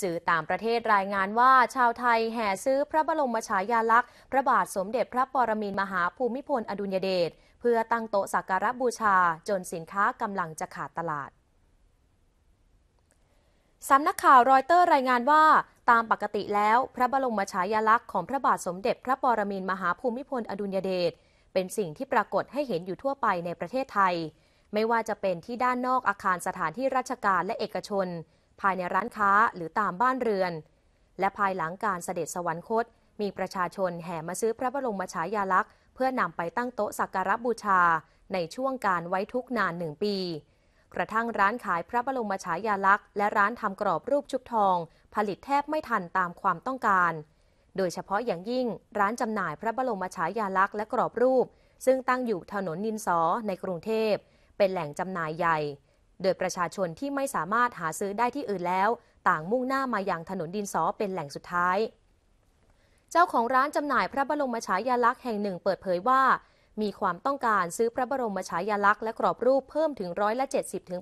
สื่อต่างประเทศรายงานว่าชาวไทยแห่ซื้อพระบรมฉายาลักษณ์พระบาทสมเด็จพระปรมินทรมหาภูมิพลอดุลยเดชเพื่อตั้งโต๊ะสักการะบูชาจนสินค้ากำลังจะขาดตลาด สำนักข่าวรอยเตอร์รายงานว่า ตามปกติแล้วพระบรมฉายาลักษณ์ของพระบาทสมเด็จพระปรมินทรมหาภูมิพลอดุลยเดชเป็นสิ่งที่ปรากฏให้เห็นอยู่ทั่วไปในประเทศไทย ไม่ว่าจะเป็นที่ด้านนอกอาคารสถานที่ราชการและเอกชนภายในร้านค้าหรือตามบ้านเรือน และภายหลังการเสด็จสวรรคต มีประชาชนแห่มาซื้อพระบรมฉายาลักษณ์ เพื่อนำไปตั้งโต๊ะสักการบูชาในช่วงการไว้ทุกนานหนึ่งปี กระทั่งร้านขายพระบรมฉายาลักษณ์ และร้านทำกรอบรูปชุบทอง ผลิตแทบไม่ทันตามความต้องการ โดยเฉพาะอย่างยิ่งร้านจำหน่ายพระบรมฉายาลักษณ์และกรอบรูป ซึ่งตั้งอยู่ถนนนินสอในกรุงเทพเป็นแหล่งจำหน่ายใหญ่โดยประชาชนที่ไม่สามารถหาซื้อได้ที่อื่นแล้ว ต่างมุ่งหน้ามาอย่างถนนดินสอเป็นแหล่งสุดท้าย เจ้าของร้านจำหน่ายพระบรมฉายาลักษณ์แห่งหนึ่งเปิดเผยว่า มีความต้องการซื้อพระบรมฉายาลักษณ์และกรอบรูปเพิ่มถึงร้อยละ70-80ถึง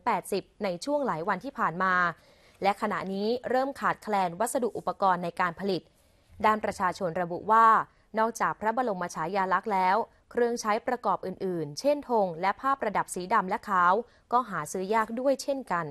ในช่วงหลายวันที่ผ่านมา และขณะนี้เริ่มขาดแคลนวัสดุอุปกรณ์ในการผลิต ด้านประชาชนระบุว่า นอกจากพระบรมฉายาลักษณ์แล้วเครื่องใช้ประกอบอื่นๆ เช่น ธงและผ้าประดับสีดำและขาวก็หาซื้อยากด้วยเช่นกัน